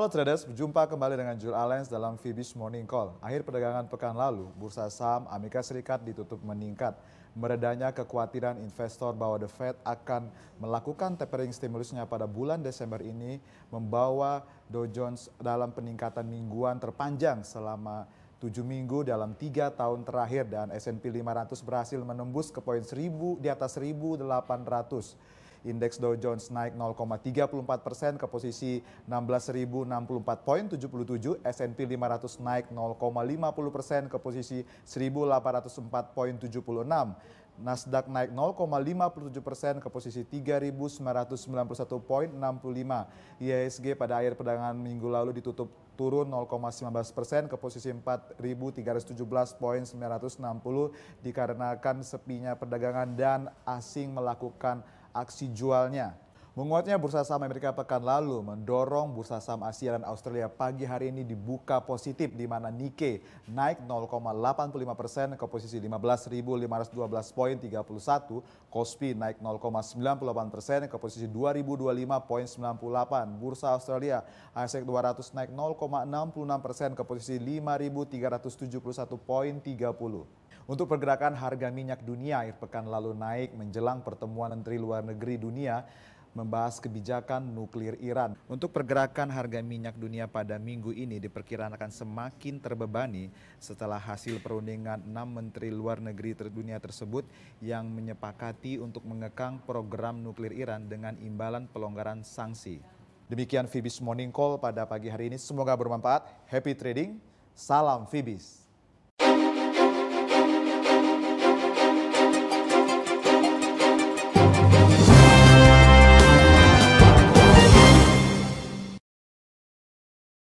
Halo traders, berjumpa kembali dengan Jul Allen dalam Fibis Morning Call. Akhir perdagangan pekan lalu, bursa saham Amerika Serikat ditutup meningkat. Meredanya kekhawatiran investor bahwa The Fed akan melakukan tapering stimulusnya pada bulan Desember ini membawa Dow Jones dalam peningkatan mingguan terpanjang selama 7 minggu dalam tiga tahun terakhir dan S&P 500 berhasil menembus ke poin 1000 di atas 1800. Indeks Dow Jones naik 0,34 persen ke posisi 16.064 poin 77. S&P 500 naik 0,50 persen ke posisi 1.804 poin 76. Nasdaq naik 0,57 persen ke posisi 3.991 poin 65. IHSG pada akhir perdagangan minggu lalu ditutup turun 0,19 persen ke posisi 4.317 poin 960 dikarenakan sepinya perdagangan dan asing melakukan aksi jualnya. Menguatnya bursa saham Amerika pekan lalu mendorong bursa saham Asia dan Australia pagi hari ini dibuka positif di mana Nikkei naik 0,85 persen ke posisi 15.512 poin 31, Kospi naik 0,98 persen ke posisi 2.025 poin 98, bursa Australia ASX 200 naik 0,66 persen ke posisi 5.371 poin 30. Untuk pergerakan harga minyak dunia akhir pekan lalu naik menjelang pertemuan Menteri Luar Negeri Dunia membahas kebijakan nuklir Iran. Untuk pergerakan harga minyak dunia pada minggu ini diperkirakan akan semakin terbebani setelah hasil perundingan enam menteri luar negeri dunia tersebut yang menyepakati untuk mengekang program nuklir Iran dengan imbalan pelonggaran sanksi. Demikian Fibis Morning Call pada pagi hari ini. Semoga bermanfaat. Happy trading. Salam Fibis.